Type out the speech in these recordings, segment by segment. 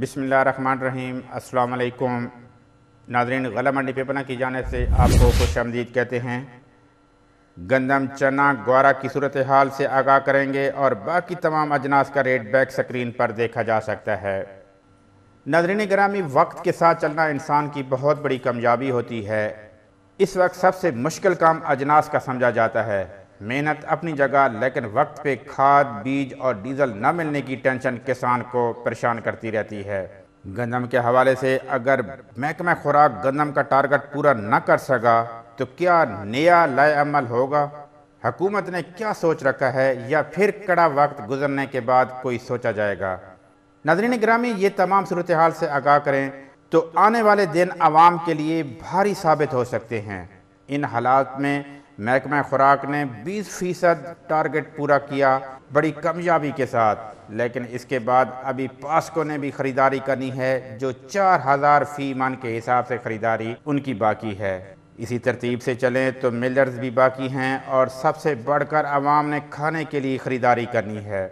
बिसमीम् अल्लाम नादरीन गला मंडी पेपना की जाने से आपको खुश आमदीद कहते हैं गंदम चना ग्वारा की सूरत हाल से आगाह करेंगे और बाकी तमाम अजनास का रेट बैक स्क्रीन पर देखा जा सकता है नादरीन ग्रामी वक्त के साथ चलना इंसान की बहुत बड़ी कामयाबी होती है इस वक्त सबसे मुश्किल काम अजनास का समझा जाता है मेहनत अपनी जगह लेकिन वक्त पे खाद बीज और डीजल न मिलने की टेंशन किसान को परेशान करती रहती है गंदम के हवाले से अगर महकमा खुराक गंदम का टारगेट पूरा न कर सका तो क्या नया अमल होगा हकूमत ने क्या सोच रखा है या फिर कड़ा वक्त गुजरने के बाद कोई सोचा जाएगा नजरीन ग्रामी ये तमाम सूरत हाल से आगाह करें तो आने वाले दिन आवाम के लिए भारी साबित हो सकते हैं इन हालात में महकमा खुराक ने 20 फ़ीसद टारगेट पूरा किया बड़ी कामयाबी के साथ लेकिन इसके बाद अभी पास्को ने भी ख़रीदारी करनी है जो चार हज़ार फ़ी मान के हिसाब से ख़रीदारी उनकी बाकी है इसी तरतीब से चलें तो मिलर्स भी बाकी हैं और सबसे बढ़कर आवाम ने खाने के लिए ख़रीदारी करनी है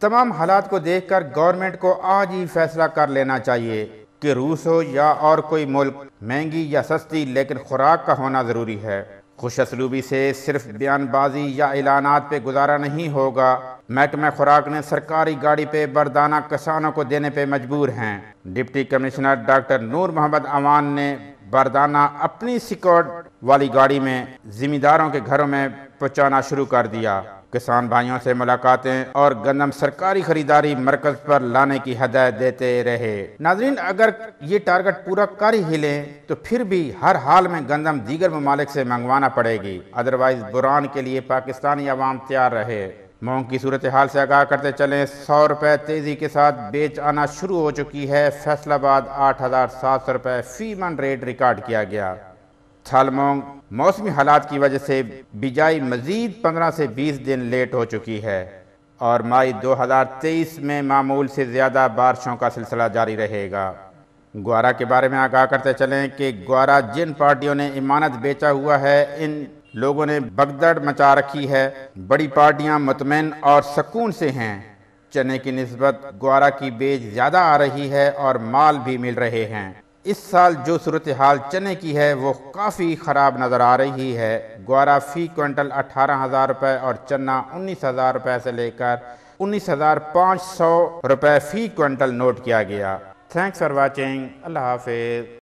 तमाम हालात को देख कर गवर्नमेंट को आज ही फैसला कर लेना चाहिए कि रूस हो या और कोई मुल्क महंगी या सस्ती लेकिन खुराक का होना ज़रूरी है खुश असलूबी से सिर्फ बयानबाजी या ऐलाना पे गुजारा नहीं होगा महकमा खुराक ने सरकारी गाड़ी पे बरदाना किसानों को देने पे मजबूर हैं deputy commissioner doctor Noor Mohammad Aman ने बरदाना अपनी सिक्योर्ड वाली गाड़ी में जिम्मेदारों के घरों में पहुँचाना शुरू कर दिया किसान भाइयों से मुलाकातें और गंदम सरकारी खरीदारी मरकज पर लाने की हदायत देते रहे नाजरीन अगर ये टारगेट पूरा कर ही लें तो फिर भी हर हाल में गंदम दीगर ममालिक से मंगवाना पड़ेगी अदरवाइज बुरान के लिए पाकिस्तानी आवाम तैयार रहे मोंग की सूरत हाल से आगाह करते चलें सौ रुपए तेज़ी के साथ बेच आना शुरू हो चुकी है फैसलाबाद आठ हज़ार सात सौ रुपए फी मन रेट रिकॉर्ड किया गया छालमोंग मौसमी हालात की वजह से बिजाई मजीद पंद्रह से बीस दिन लेट हो चुकी है और मई 2023 में मामूल से ज़्यादा बारिशों का सिलसिला जारी रहेगा ग्वारा के बारे में आगाह करते चलें कि ग्वारा जिन पार्टियों ने इमानत बेचा हुआ है इन लोगों ने बगदड़ मचा रखी है बड़ी पार्टियां मुतमिन और सकून से हैं चने की नस्बत ग्वारा की बेच ज़्यादा आ रही है और माल भी मिल रहे हैं इस साल जो सूरत हाल चने की है वो काफ़ी ख़राब नज़र आ रही है ग्वारा फ़ी क्विंटल अठारह हज़ार रुपये और चना उन्नीस हज़ार रुपये से लेकर उन्नीस हज़ार पाँच सौ रुपये फ़ी क्विंटल नोट किया गया थैंक्स फॉर वाचिंग अल्लाह हाफिज़